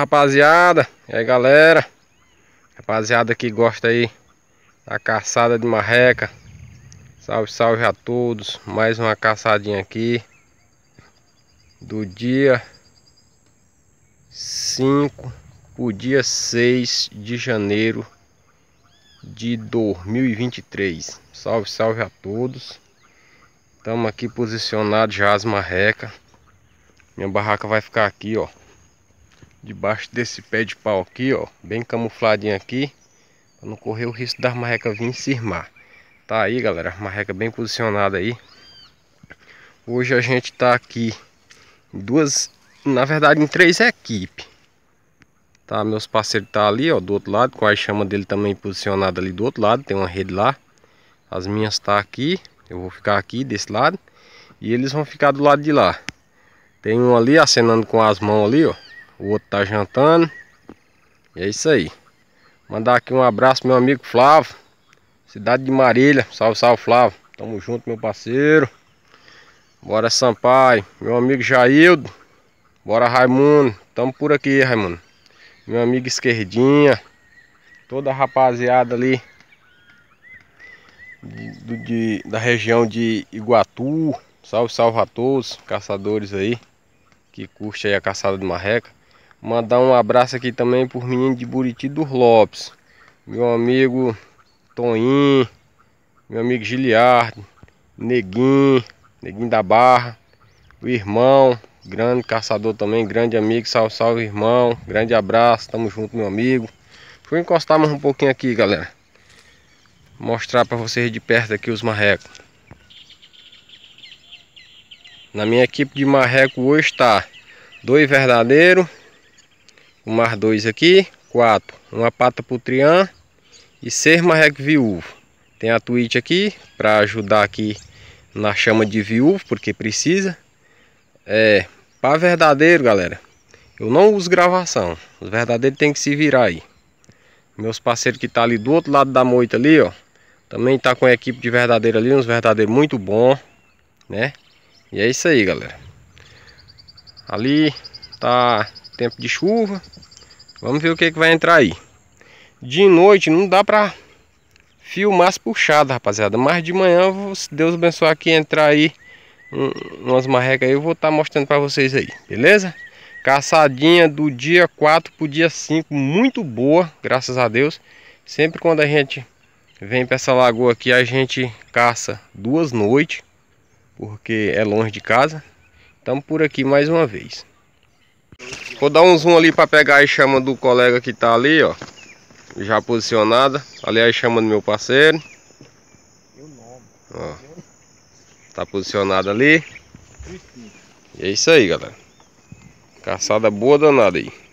rapaziada. E aí, galera. Rapaziada que gosta aí da caçada de marreca. Salve, salve a todos. Mais uma caçadinha aqui. Do dia 5 o dia 6 de janeiro de 2023. Salve, salve a todos. Estamos aqui posicionados já as marrecas. Minha barraca vai ficar aqui, ó. Debaixo desse pé de pau aqui, ó. Bem camufladinho aqui. Pra não correr o risco das marrecas virem se irmar. Tá aí, galera. Marreca bem posicionada aí. Hoje a gente tá aqui em duas... Na verdade, em três equipes. Tá, meus parceiros tá ali, ó, do outro lado, com a chama dele também posicionada ali do outro lado, tem uma rede lá. As minhas tá aqui, eu vou ficar aqui desse lado e eles vão ficar do lado de lá. Tem um ali acenando com as mãos ali, ó. O outro tá jantando. E é isso aí. Mandar aqui um abraço meu amigo Flávio. Cidade de Marília. Salve, salve Flávio. Tamo junto, meu parceiro. Bora Sampaio. Meu amigo Jaildo. Bora Raimundo. Tamo por aqui, Raimundo. Meu amigo Esquerdinha. Toda a rapaziada ali. De, de, da região de Iguatu. Salve, salve a todos, caçadores aí. Que curte aí a caçada de marreca. Mandar um abraço aqui também por menino de Buriti dos Lopes. Meu amigo Toim, meu amigo Giliardo, Neguinho, Neguinho da Barra, o irmão, grande caçador também, grande amigo, salve, salve irmão, grande abraço, tamo junto meu amigo. Vou encostar mais um pouquinho aqui, galera. Mostrar para vocês de perto aqui os marrecos. Na minha equipe de marreco hoje está dois verdadeiros mais dois aqui, quatro. Uma pata pro trian e seis marreco viúvo. Tem a tweet aqui para ajudar aqui na chama de viúvo, porque precisa. É, para verdadeiro, galera. Eu não uso gravação. Os verdadeiros tem que se virar aí. Meus parceiros que tá ali do outro lado da moita ali, ó. Também tá com a equipe de verdadeiro ali, uns verdadeiros muito bom, né? E é isso aí, galera. Ali tá tempo de chuva. Vamos ver o que, que vai entrar aí. De noite não dá pra filmar as puxadas, rapaziada. Mas de manhã, se Deus abençoar aqui entrar aí umas marrecas aí, eu vou estar tá mostrando pra vocês aí, beleza? Caçadinha do dia 4 pro dia 5, muito boa, graças a Deus. Sempre quando a gente vem para essa lagoa aqui, a gente caça duas noites, porque é longe de casa. Estamos por aqui mais uma vez. Vou dar um zoom ali para pegar a chama do colega que tá ali, ó. Já posicionada. Ali é a chama do meu parceiro. Ó. Tá posicionada ali. E é isso aí, galera. Caçada boa danada aí.